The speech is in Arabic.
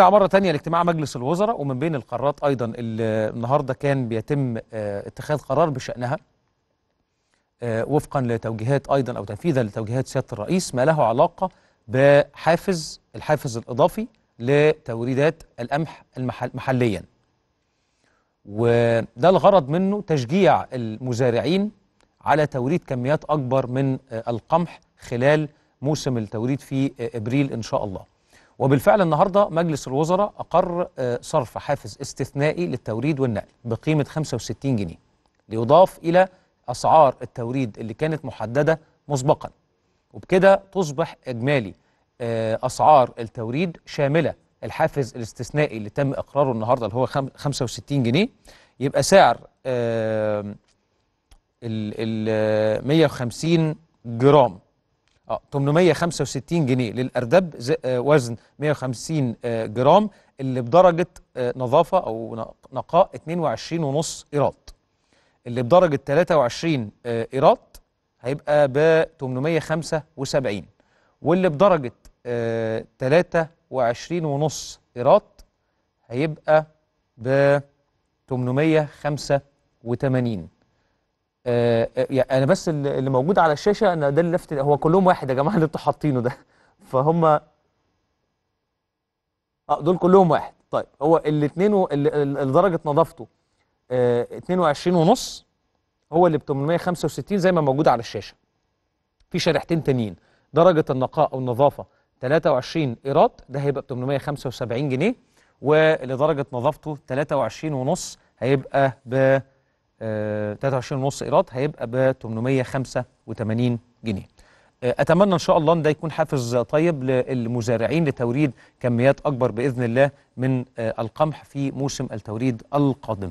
نرجع مرة تانية لاجتماع مجلس الوزراء ومن بين القرارات أيضا اللي النهاردة كان بيتم آه، اتخاذ قرار بشأنها آه، وفقا لتوجيهات أيضا أو تنفيذا لتوجيهات سيادة الرئيس ما له علاقة بحافز الحافز الإضافي لتوريدات القمح المحل محليا وده الغرض منه تشجيع المزارعين على توريد كميات أكبر من آه، القمح خلال موسم التوريد في إبريل إن شاء الله وبالفعل النهارده مجلس الوزراء اقر آه، صرف حافز استثنائي للتوريد والنقل بقيمه 65 جنيه ليضاف الى اسعار التوريد اللي كانت محدده مسبقا وبكده تصبح اجمالي آه، اسعار التوريد شامله الحافز الاستثنائي اللي تم اقراره النهارده اللي هو 65 جنيه يبقى سعر ال 150 جرام اه 865 جنيه للأردب آه، وزن 150 آه، جرام اللي بدرجة آه، نظافة أو نقاء 22.5 إيراد اللي بدرجة 23 إيراد هيبقى ب 875 واللي بدرجة 23.5 إيراد هيبقى ب 885 آه، آه، يعني انا بس اللي موجود على الشاشه انا ده اللي لفت هو كلهم واحد يا جماعه اللي انتوا حاطينه ده فهم اه دول كلهم واحد طيب هو الاثنين اللي درجه نظافته آه 22 ونص هو اللي ب 865 زي ما موجود على الشاشه في شريحتين تانيين درجه النقاء او النظافه 23 ايراد ده هيبقى ب 875 جنيه ولدرجه نظافته 23 ونص هيبقى ب 23 آه، ونص ايراد هيبقى ب 885 جنيه آه، اتمنى ان شاء الله ان ده يكون حافز طيب للمزارعين لتوريد كميات اكبر باذن الله من آه، القمح في موسم التوريد القادم